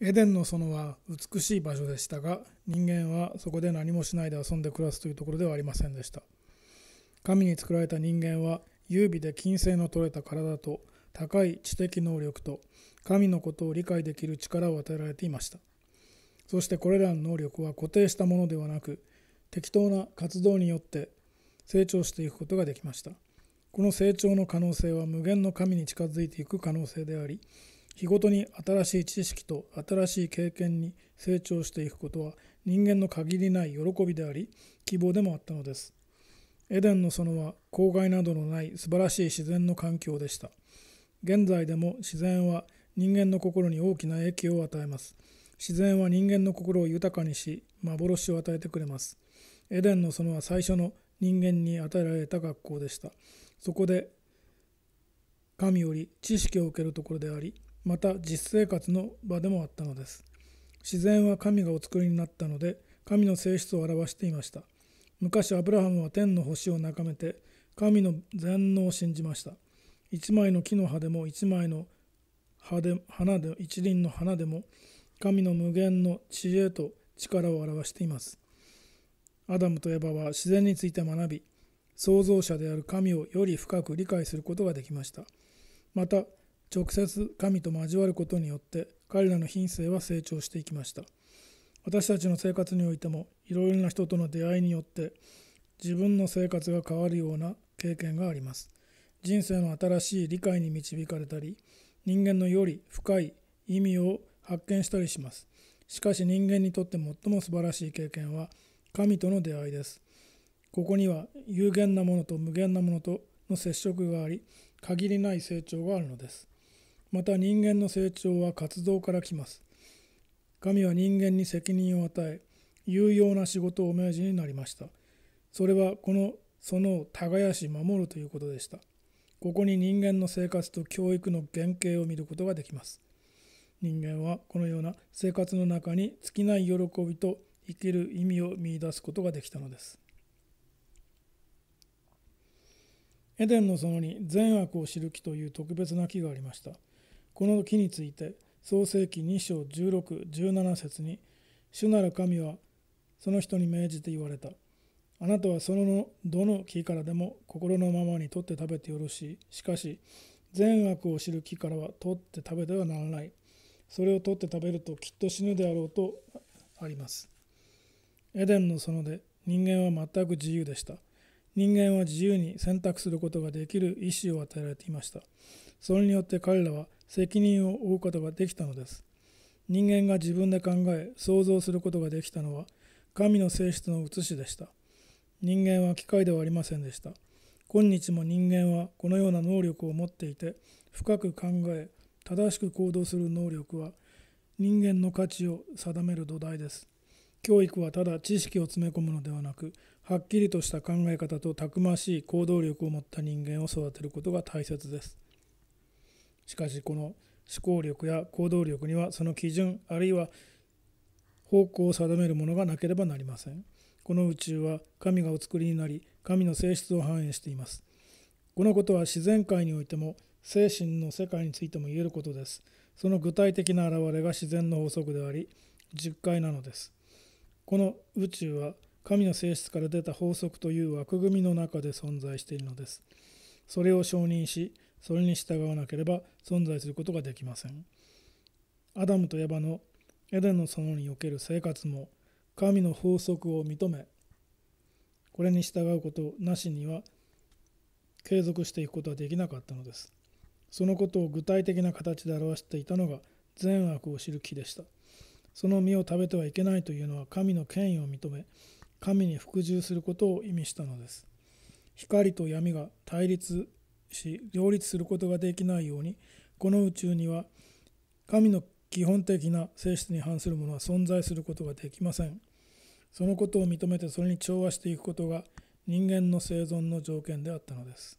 エデンの園は美しい場所でしたが人間はそこで何もしないで遊んで暮らすというところではありませんでした神に作られた人間は優美で金星の取れた体と高い知的能力と神のことを理解できる力を与えられていましたそしてこれらの能力は固定したものではなく適当な活動によって成長していくことができましたこの成長の可能性は無限の神に近づいていく可能性であり日ごとに新しい知識と新しい経験に成長していくことは人間の限りない喜びであり希望でもあったのですエデンの園は公害などのない素晴らしい自然の環境でした現在でも自然は人間の心に大きな影響を与えます自然は人間の心を豊かにし幻を与えてくれますエデンの園は最初の人間に与えられた学校でしたそこで神より知識を受けるところでありまた実生活の場でもあったのです自然は神がお作りになったので神の性質を表していました昔アブラハムは天の星を眺めて神の全能を信じました一枚の木の葉でも一枚の葉で花で一輪の花でも神の無限の知恵と力を表していますアダムとエバは自然について学び創造者である神をより深く理解することができましたまた直接神と交わることによって彼らの品性は成長していきました私たちの生活においてもいろいろな人との出会いによって自分の生活が変わるような経験があります人生の新しい理解に導かれたり人間のより深い意味を発見したりしますしかし人間にとって最も素晴らしい経験は神との出会いですここには有限なものと無限なものとの接触があり限りない成長があるのですまた人間の成長は活動から来ます神は人間に責任を与え有用な仕事をお命じになりましたそれはこのその耕し守るということでしたここに人間の生活と教育の原型を見ることができます人間はこのような生活の中に尽きない喜びと生きる意味を見いだすことができたのですエデンの園に善悪を知る木という特別な木がありましたこの木について創世記2章1617節に「主なる神はその人に命じて言われた」あなたはそのどの木からでも心のままに取って食べてよろしい。しかし、善悪を知る木からは取って食べてはならない。それを取って食べるときっと死ぬであろうとあります。エデンの園で人間は全く自由でした。人間は自由に選択することができる意思を与えられていました。それによって彼らは責任を負うことができたのです人間が自分で考え想像することができたのは神の性質の写しでした人間は機械ではありませんでした今日も人間はこのような能力を持っていて深く考え正しく行動する能力は人間の価値を定める土台です教育はただ知識を詰め込むのではなくはっきりとした考え方とたくましい行動力を持った人間を育てることが大切ですかしこの思考力や行動力にはその基準あるいは方向を定めるものがなければなりません。この宇宙は神がお作りになり神の性質を反映しています。このことは自然界においても精神の世界についても言えることです。その具体的な現れが自然の法則であり実戒なのです。この宇宙は神の性質から出た法則という枠組みの中で存在しているのです。それを承認しそれに従わなければ存在することができませんアダムとエバのエデンの園における生活も神の法則を認めこれに従うことなしには継続していくことはできなかったのですそのことを具体的な形で表していたのが善悪を知る木でしたその実を食べてはいけないというのは神の権威を認め神に服従することを意味したのです光と闇が対立し両立することができないようにこの宇宙には神の基本的な性質に反するものは存在することができませんそのことを認めてそれに調和していくことが人間の生存の条件であったのです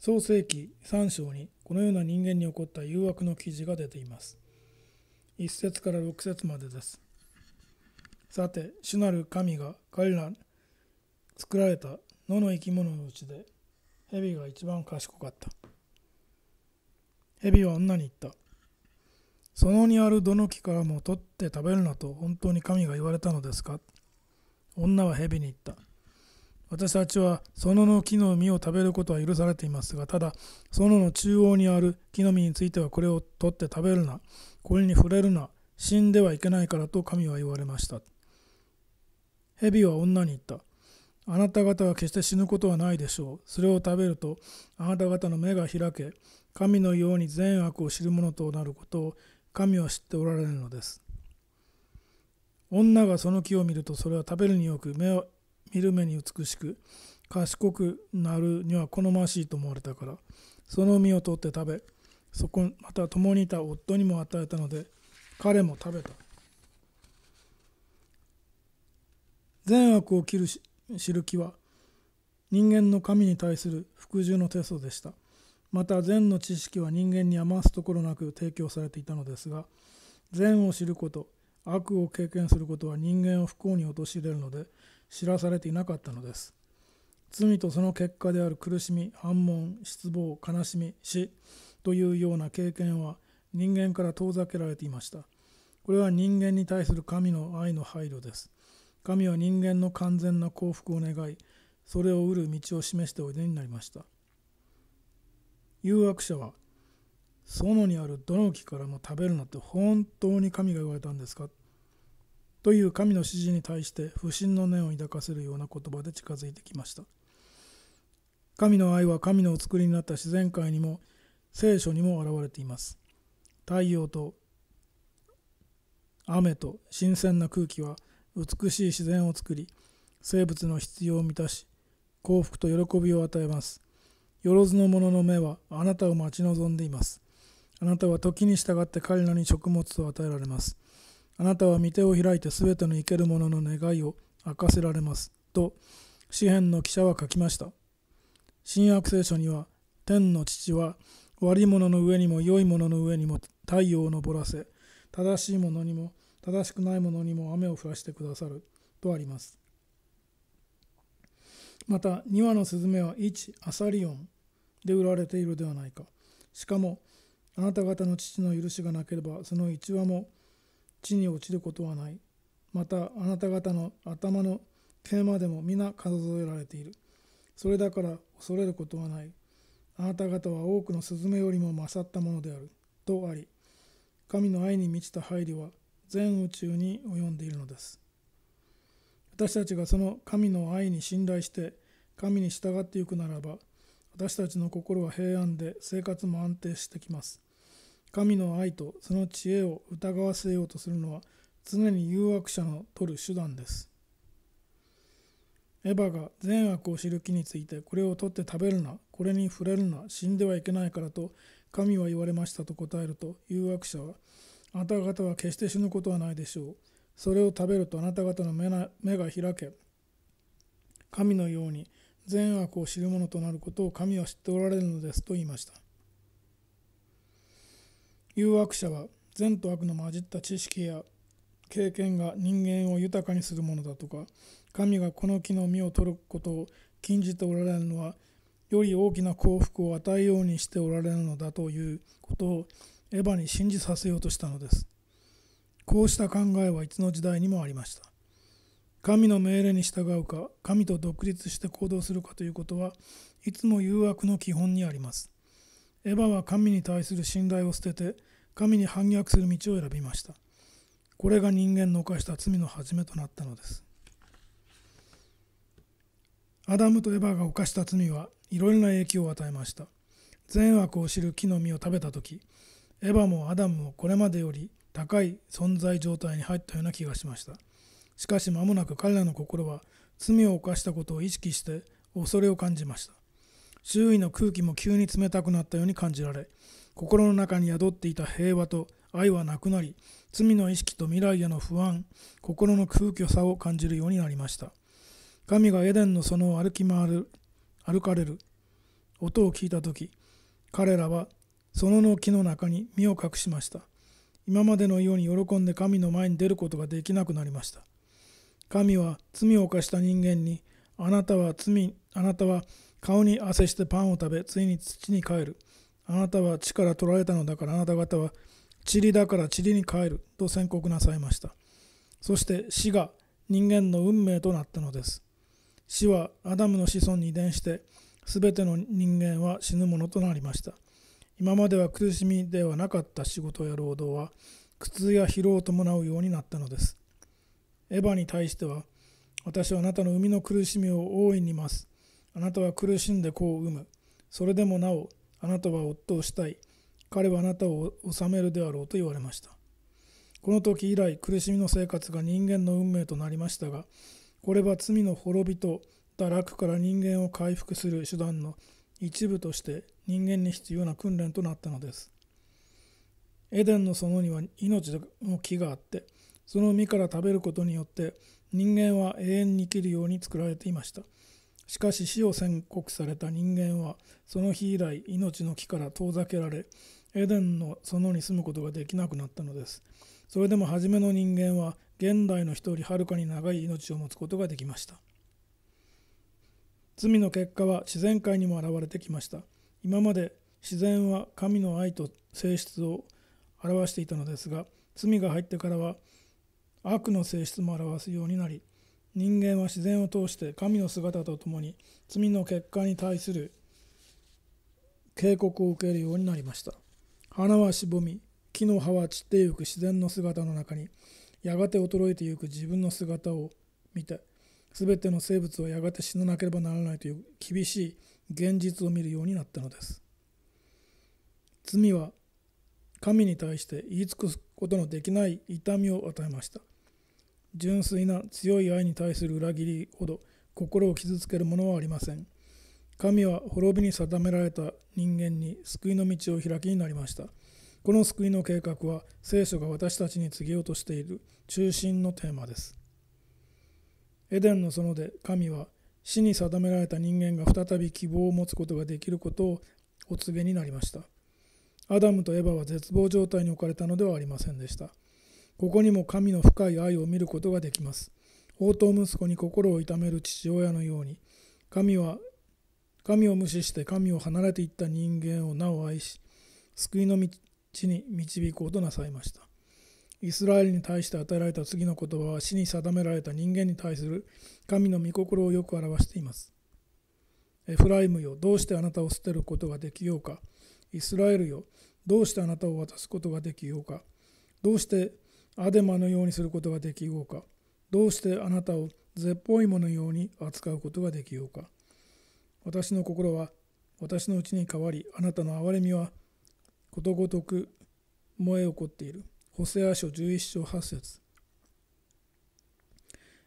創世紀3章にこのような人間に起こった誘惑の記事が出ています1節から6節までですさて主なる神が彼ら作られた野の生き物のうちで蛇が一番賢かった蛇は女に言ったそのにあるどの木からも取って食べるなと本当に神が言われたのですか女は蛇に言った私たちはそのの木の実を食べることは許されていますがただそのの中央にある木の実についてはこれを取って食べるなこれに触れるな死んではいけないからと神は言われました蛇は女に言ったあなた方は決して死ぬことはないでしょう。それを食べると、あなた方の目が開け、神のように善悪を知る者となることを神は知っておられるのです。女がその木を見ると、それは食べるによく、目を見る目に美しく、賢くなるには好ましいと思われたから、その実を取って食べ、そこまた共にいた夫にも与えたので、彼も食べた。善悪を切る知る気は人間の神に対する服従のテストでしたまた善の知識は人間に余すところなく提供されていたのですが善を知ること悪を経験することは人間を不幸に陥れるので知らされていなかったのです罪とその結果である苦しみ反問失望悲しみ死というような経験は人間から遠ざけられていましたこれは人間に対する神の愛の配慮です神は人間の完全な幸福を願いそれを得る道を示しておいでになりました誘惑者は園にあるどの木からも食べるなって本当に神が言われたんですかという神の指示に対して不信の念を抱かせるような言葉で近づいてきました神の愛は神のお作りになった自然界にも聖書にも現れています太陽と雨と新鮮な空気は美しい自然を作り生物の必要を満たし幸福と喜びを与えますよろずの者の目はあなたを待ち望んでいますあなたは時に従って彼らに食物を与えられますあなたは御手を開いてすべての生ける者の願いを明かせられますと詩篇の記者は書きました新約聖書には天の父は悪いものの上にも良いものの上にも太陽を昇らせ正しいものにも正しくないものにも雨を降らしてくださるとあります。また2羽のスズメは1アサリオンで売られているではないか。しかもあなた方の父の許しがなければその1羽も地に落ちることはない。またあなた方の頭の毛までも皆数えられている。それだから恐れることはない。あなた方は多くのスズメよりも勝ったものである。とあり、神の愛に満ちた配慮は全宇宙に及んでいるのです私たちがその神の愛に信頼して神に従っていくならば私たちの心は平安で生活も安定してきます神の愛とその知恵を疑わせようとするのは常に誘惑者の取る手段ですエヴァが善悪を知る木についてこれを取って食べるなこれに触れるな死んではいけないからと神は言われましたと答えると誘惑者はあなた方は決して死ぬことはないでしょう。それを食べるとあなた方の目が開け、神のように善悪を知る者となることを神は知っておられるのですと言いました。誘惑者は善と悪の混じった知識や経験が人間を豊かにするものだとか、神がこの木の実を取ることを禁じておられるのは、より大きな幸福を与えようにしておられるのだということをエヴァに信じさせようとしたのですこうした考えはいつの時代にもありました神の命令に従うか神と独立して行動するかということはいつも誘惑の基本にありますエヴァは神に対する信頼を捨てて神に反逆する道を選びましたこれが人間の犯した罪の始めとなったのですアダムとエヴァが犯した罪はいろいろな影響を与えました善悪を知る木の実を食べた時エヴァもアダムもこれまでより高い存在状態に入ったような気がしましたしかし間もなく彼らの心は罪を犯したことを意識して恐れを感じました周囲の空気も急に冷たくなったように感じられ心の中に宿っていた平和と愛はなくなり罪の意識と未来への不安心の空虚さを感じるようになりました神がエデンの園を歩き回る歩かれる音を聞いた時彼らはそのの木の中に身を隠しました。今までのように喜んで神の前に出ることができなくなりました。神は罪を犯した人間に、あなたは罪、あなたは顔に汗してパンを食べ、ついに土に帰る。あなたは地から取られたのだから、あなた方は塵だから塵に帰ると宣告なさいました。そして死が人間の運命となったのです。死はアダムの子孫に遺伝して、すべての人間は死ぬものとなりました。今までは苦しみではなかった仕事や労働は苦痛や疲労を伴うようになったのです。エヴァに対しては、私はあなたの生みの苦しみを大いに増す。あなたは苦しんで子を産む。それでもなお、あなたは夫をしたい。彼はあなたを治めるであろうと言われました。この時以来、苦しみの生活が人間の運命となりましたが、これは罪の滅びと堕落から人間を回復する手段の一部として人間に必要な訓練となったのですエデンの園には命の木があってその実から食べることによって人間は永遠に生きるように作られていましたしかし死を宣告された人間はその日以来命の木から遠ざけられエデンの園に住むことができなくなったのですそれでも初めの人間は現代の人よりはるかに長い命を持つことができました罪の結果は自然界にも現れてきました今まで自然は神の愛と性質を表していたのですが罪が入ってからは悪の性質も表すようになり人間は自然を通して神の姿とともに罪の結果に対する警告を受けるようになりました花はしぼみ木の葉は散ってゆく自然の姿の中にやがて衰えてゆく自分の姿を見て全ての生物はやがて死ななければならないという厳しい現実を見るようになったのです罪は神に対して言い尽くすことのできない痛みを与えました純粋な強い愛に対する裏切りほど心を傷つけるものはありません神は滅びに定められた人間に救いの道を開きになりましたこの救いの計画は聖書が私たちに告げようとしている中心のテーマですエデンの園で神は死に定められた人間が再び希望を持つことができることをお告げになりましたアダムとエバは絶望状態に置かれたのではありませんでしたここにも神の深い愛を見ることができます応答息子に心を痛める父親のように神は神を無視して神を離れていった人間をなお愛し救いの道に導こうとなさいましたイスラエルに対して与えられた次の言葉は死に定められた人間に対する神の御心をよく表しています。エフライムよ、どうしてあなたを捨てることができようか。イスラエルよ、どうしてあなたを渡すことができようか。どうしてアデマのようにすることができようか。どうしてあなたを絶い芋のように扱うことができようか。私の心は私のうちに変わり、あなたの憐れみはことごとく燃え起こっている。ホセア書11章8節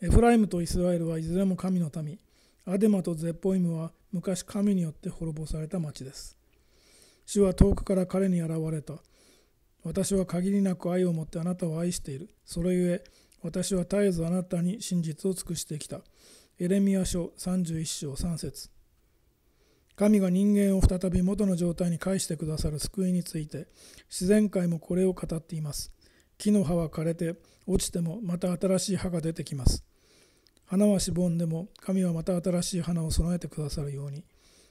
エフライムとイスラエルはいずれも神の民アデマとゼッポイムは昔神によって滅ぼされた町です主は遠くから彼に現れた私は限りなく愛を持ってあなたを愛しているそれゆえ私は絶えずあなたに真実を尽くしてきたエレミア書31章3節神が人間を再び元の状態に返してくださる救いについて自然界もこれを語っています木の葉は枯れて落ちてもまた新しい葉が出てきます花はしぼんでも神はまた新しい花を備えてくださるように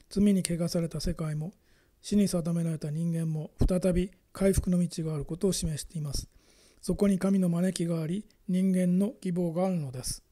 罪に汚された世界も死に定められた人間も再び回復の道があることを示していますそこに神の招きがあり人間の希望があるのです